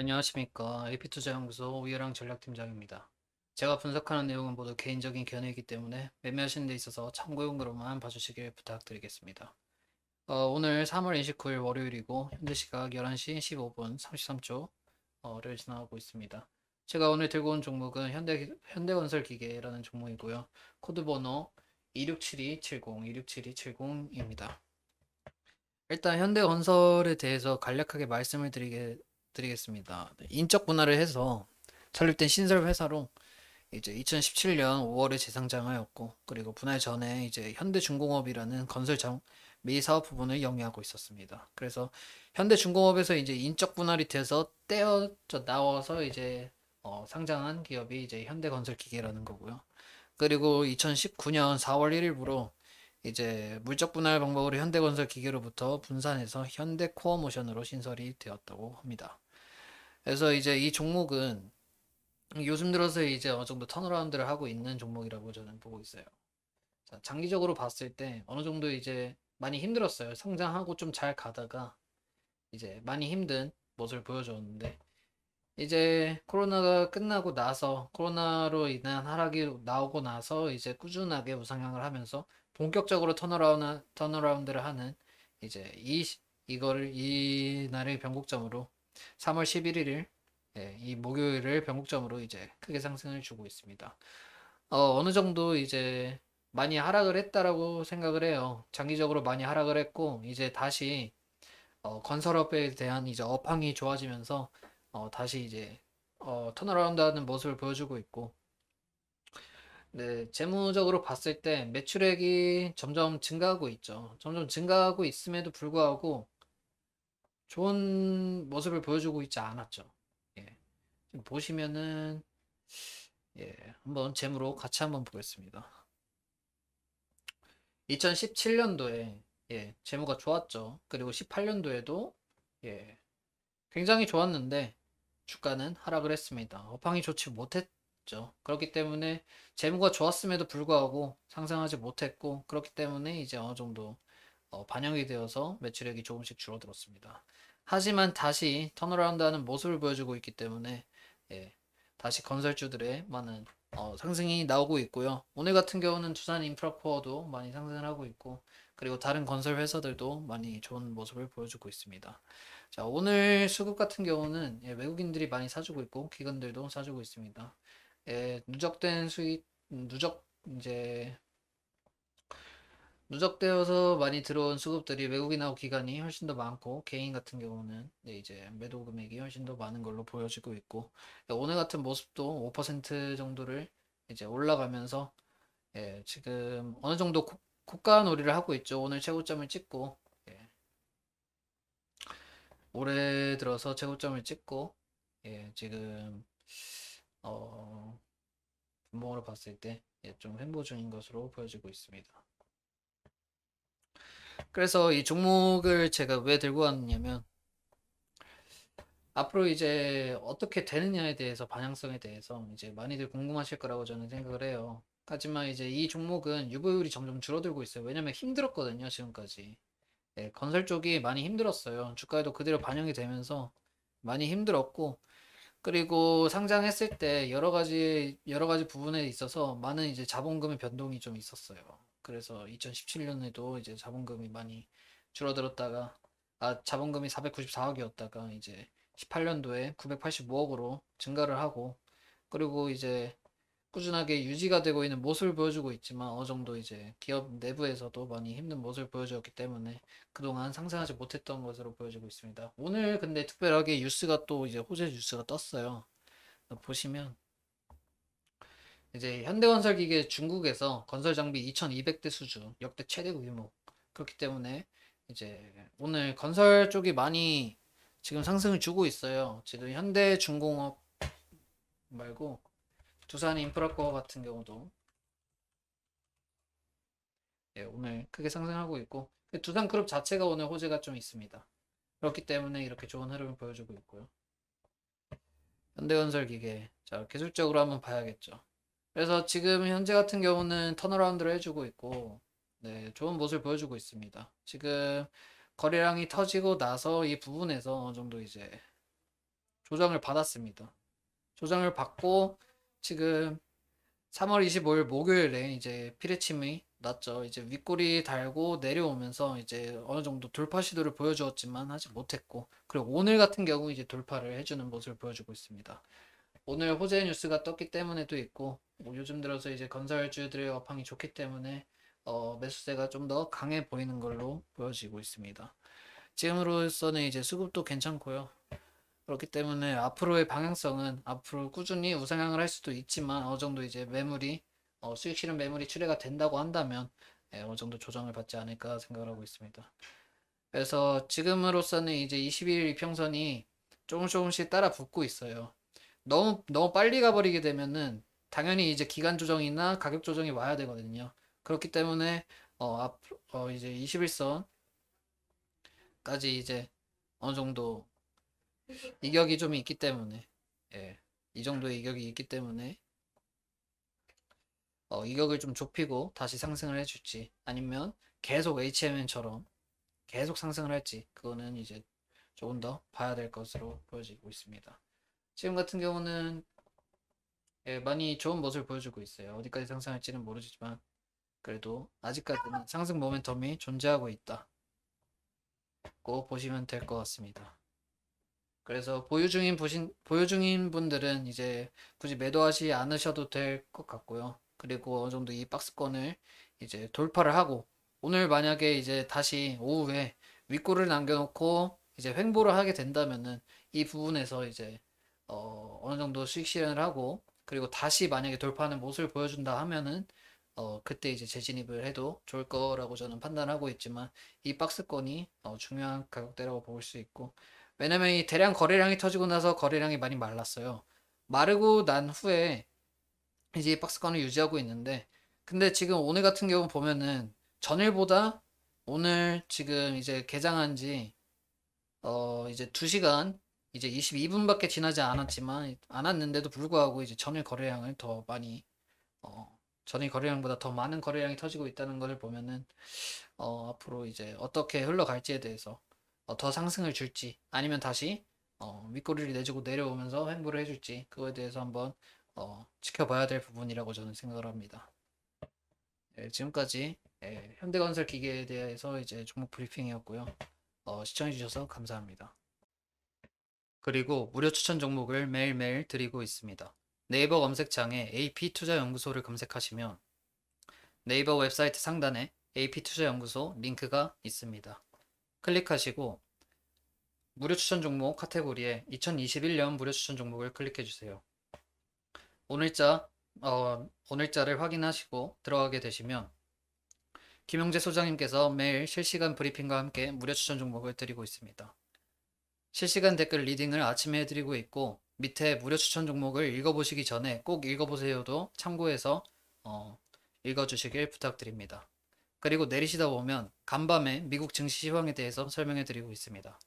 안녕하십니까. AP투자연구소 우예랑 전략팀장입니다. 제가 분석하는 내용은 모두 개인적인 견해이기 때문에 매매하시는 데 있어서 참고용으로만 봐주시길 부탁드리겠습니다. 어, 오늘 3월 29일 월요일이고 현재시각 11시 15분 33초를 지나가고 있습니다. 제가 오늘 들고 온 종목은 현대, 현대건설기계라는 종목이고요. 코드번호 267270, 267270입니다. 일단 현대건설에 대해서 간략하게 말씀을 드리겠습니다 드리겠습니다. 네, 인적 분할을 해서 설립된 신설 회사로 이제 2017년 5월에 재상장하였고 그리고 분할 전에 이제 현대중공업이라는 건설장 미 사업 부분을 영위하고 있었습니다. 그래서 현대중공업에서 이제 인적 분할이 돼서 떼어져 나와서 이제 어, 상장한 기업이 이제 현대건설기계라는 거고요. 그리고 2019년 4월 1일부로 이제 물적 분할 방법으로 현대건설 기계로부터 분산해서 현대 코어 모션으로 신설이 되었다고 합니다. 그래서 이제 이 종목은 요즘 들어서 이제 어느 정도 턴어라운드를 하고 있는 종목이라고 저는 보고 있어요. 자, 장기적으로 봤을 때 어느 정도 이제 많이 힘들었어요. 성장하고 좀 잘 가다가 이제 많이 힘든 모습을 보여줬는데 이제 코로나가 끝나고 나서 코로나로 인한 하락이 나오고 나서 이제 꾸준하게 우상향을 하면서 본격적으로 턴어라운드, 턴어라운드를 하는 이제 이 이거를 이 날의 변곡점으로 3월 11일 예, 이 목요일을 변곡점으로 이제 크게 상승을 주고 있습니다. 어, 어느 정도 이제 많이 하락을 했다라고 생각을 해요. 장기적으로 많이 하락을 했고 이제 다시 어, 건설업에 대한 이제 업황이 좋아지면서 어, 다시 이제 어, 턴어라운드하는 모습을 보여주고 있고 네, 재무적으로 봤을 때 매출액이 점점 증가하고 있죠. 점점 증가하고 있음에도 불구하고 좋은 모습을 보여주고 있지 않았죠. 예. 지금 보시면은 예, 한번 재무로 같이 한번 보겠습니다. 2017년도에 예, 재무가 좋았죠. 그리고 18년도에도 예, 굉장히 좋았는데 주가는 하락을 했습니다. 업황이 좋지 못했죠. 그렇기 때문에 재무가 좋았음에도 불구하고 상승하지 못했고 그렇기 때문에 이제 어느 정도 어, 반영이 되어서 매출액이 조금씩 줄어들었습니다. 하지만 다시 턴어라운드하는 모습을 보여주고 있기 때문에 예, 다시 건설주들의 많은 어, 상승이 나오고 있고요. 오늘 같은 경우는 두산 인프라코어도 많이 상승을 하고 있고 그리고 다른 건설 회사들도 많이 좋은 모습을 보여주고 있습니다. 자 오늘 수급 같은 경우는 예, 외국인들이 많이 사주고 있고 기관들도 사주고 있습니다. 예, 누적된 수익 누적 이제 누적되어서 많이 들어온 수급들이 외국인하고 기간이 훨씬 더 많고 개인 같은 경우는 네, 이제 매도 금액이 훨씬 더 많은 걸로 보여지고 있고 예, 오늘 같은 모습도 5% 정도를 이제 올라가면서 예, 지금 어느 정도 고가 놀이를 하고 있죠 오늘 최고점을 찍고 올해 들어서 최고점을 찍고 예, 지금 어, 분봉으로 봤을 때좀 예, 횡보 중인 것으로 보여지고 있습니다. 그래서 이 종목을 제가 왜 들고 왔냐면 앞으로 이제 어떻게 되느냐에 대해서 방향성에 대해서 이제 많이들 궁금하실 거라고 저는 생각을 해요. 하지만 이제 이 종목은 유보율이 점점 줄어들고 있어요. 왜냐면 힘들었거든요, 지금까지. 네, 건설 쪽이 많이 힘들었어요. 주가에도 그대로 반영이 되면서 많이 힘들었고 그리고 상장했을 때 여러 가지 여러 가지 부분에 있어서 많은 이제 자본금의 변동이 좀 있었어요. 그래서 2017년에도 이제 자본금이 많이 줄어들었다가 아 자본금이 494억이었다가 이제 18년도에 985억으로 증가를 하고 그리고 이제 꾸준하게 유지가 되고 있는 모습을 보여주고 있지만 어느 정도 이제 기업 내부에서도 많이 힘든 모습을 보여주었기 때문에 그동안 상상하지 못했던 것으로 보여지고 있습니다. 오늘 근데 특별하게 뉴스가 또 이제 호재 뉴스가 떴어요. 보시면 이제 현대건설기계 중국에서 건설 장비 2,200대 수준 역대 최대 규모 그렇기 때문에 이제 오늘 건설 쪽이 많이 지금 상승을 주고 있어요. 지금 현대중공업 말고 두산 인프라코어 같은 경우도 예, 오늘 크게 상승하고 있고 그 두산 그룹 자체가 오늘 호재가 좀 있습니다. 그렇기 때문에 이렇게 좋은 흐름을 보여주고 있고요. 현대건설 기계 자 기술적으로 한번 봐야겠죠. 그래서 지금 현재 같은 경우는 턴어라운드를 해주고 있고 네, 좋은 모습을 보여주고 있습니다. 지금 거래량이 터지고 나서 이 부분에서 어느 정도 이제 조정을 받았습니다. 조정을 받고 지금 3월 25일 목요일에 이제 피레침이 났죠. 이제 윗골이 달고 내려오면서 이제 어느 정도 돌파 시도를 보여주었지만 하지 못했고 그리고 오늘 같은 경우 이제 돌파를 해주는 모습을 보여주고 있습니다. 오늘 호재 뉴스가 떴기 때문에도 있고 뭐 요즘 들어서 이제 건설주들의 업황이 좋기 때문에 어, 매수세가 좀 더 강해 보이는 걸로 보여지고 있습니다. 지금으로서는 이제 수급도 괜찮고요. 그렇기 때문에 앞으로의 방향성은 앞으로 꾸준히 우상향을 할 수도 있지만 어느 정도 이제 매물이 어, 수익 실현 매물이 출회가 된다고 한다면 예, 어느 정도 조정을 받지 않을까 생각을 하고 있습니다. 그래서 지금으로서는 이제 21일 이평선이 조금 조금씩 따라 붙고 있어요. 너무 너무 빨리 가버리게 되면은 당연히 이제 기간 조정이나 가격 조정이 와야 되거든요. 그렇기 때문에 어, 앞, 어 이제 21선까지 이제 어느 정도 이격이 좀 있기 때문에 예. 이 정도의 이격이 있기 때문에 어, 이격을 좀 좁히고 다시 상승을 해줄지 아니면 계속 HMN처럼 계속 상승을 할지 그거는 이제 조금 더 봐야 될 것으로 보여지고 있습니다. 지금 같은 경우는 예, 많이 좋은 모습을 보여주고 있어요. 어디까지 상승할지는 모르지만 그래도 아직까지는 상승 모멘텀이 존재하고 있다. 고 보시면 될 것 같습니다. 그래서 보유 중인 부신 보유 중인 분들은 이제 굳이 매도하지 않으셔도 될 것 같고요. 그리고 어느 정도 이 박스권을 이제 돌파를 하고 오늘 만약에 이제 다시 오후에 윗골을 남겨놓고 이제 횡보를 하게 된다면은 이 부분에서 이제 어 어느 정도 수익 실현을 하고 그리고 다시 만약에 돌파하는 모습을 보여준다 하면은 어 그때 이제 재진입을 해도 좋을 거라고 저는 판단하고 있지만 이 박스권이 어 중요한 가격대라고 볼 수 있고 왜냐면 이 대량 거래량이 터지고 나서 거래량이 많이 말랐어요. 마르고 난 후에 이제 박스권을 유지하고 있는데 근데 지금 오늘 같은 경우 보면은 전일보다 오늘 지금 이제 개장한 지어 이제 2시간 이제 22분밖에 지나지 않았지만 않았는데도 불구하고 이제 전일 거래량을 더 많이 어 전일 거래량보다 더 많은 거래량이 터지고 있다는 것을 보면은 어 앞으로 이제 어떻게 흘러갈지에 대해서 어, 더 상승을 줄지 아니면 다시 어, 윗꼬리를 내주고 내려오면서 횡보를 해줄지 그거에 대해서 한번 어, 지켜봐야 될 부분이라고 저는 생각을 합니다. 네, 지금까지 네, 현대건설 기계에 대해서 이제 종목 브리핑이었고요. 어, 시청해주셔서 감사합니다. 그리고 무료 추천 종목을 매일매일 드리고 있습니다. 네이버 검색창에 AP투자연구소를 검색하시면 네이버 웹사이트 상단에 AP투자연구소 링크가 있습니다. 클릭하시고 무료 추천 종목 카테고리에 2021년 무료 추천 종목을 클릭해 주세요. 오늘자 어, 오늘자를 확인하시고 들어가게 되시면 김영재 소장님께서 매일 실시간 브리핑과 함께 무료 추천 종목을 드리고 있습니다. 실시간 댓글 리딩을 아침에 해드리고 있고 밑에 무료 추천 종목을 읽어보시기 전에 꼭 읽어보세요도 참고해서 어, 읽어주시길 부탁드립니다. 그리고 내리시다 보면 간밤에 미국 증시 시황에 대해서 설명해 드리고 있습니다.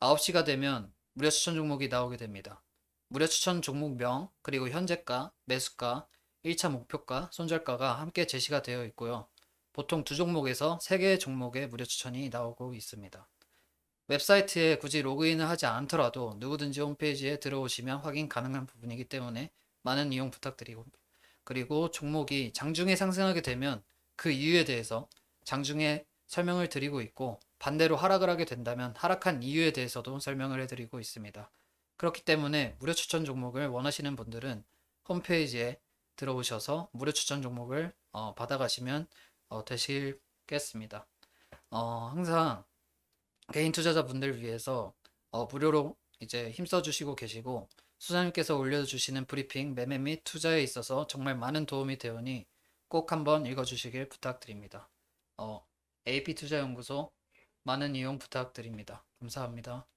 9시가 되면 무료 추천 종목이 나오게 됩니다. 무료 추천 종목명, 그리고 현재가, 매수가, 1차 목표가, 손절가가 함께 제시가 되어 있고요. 보통 두 종목에서 세개의 종목의 무료 추천이 나오고 있습니다. 웹사이트에 굳이 로그인을 하지 않더라도 누구든지 홈페이지에 들어오시면 확인 가능한 부분이기 때문에 많은 이용 부탁드리고 그리고 종목이 장중에 상승하게 되면 그 이유에 대해서 장중에 설명을 드리고 있고 반대로 하락을 하게 된다면 하락한 이유에 대해서도 설명을 해드리고 있습니다. 그렇기 때문에 무료 추천 종목을 원하시는 분들은 홈페이지에 들어오셔서 무료 추천 종목을 어, 받아가시면 어, 되시겠습니다. 어, 항상 개인 투자자분들 위해서 어, 무료로 이제 힘써 주시고 계시고 수사님께서 올려주시는 브리핑, 매매 및 투자에 있어서 정말 많은 도움이 되오니 꼭 한번 읽어주시길 부탁드립니다. 어, AP투자연구소 많은 이용 부탁드립니다. 감사합니다.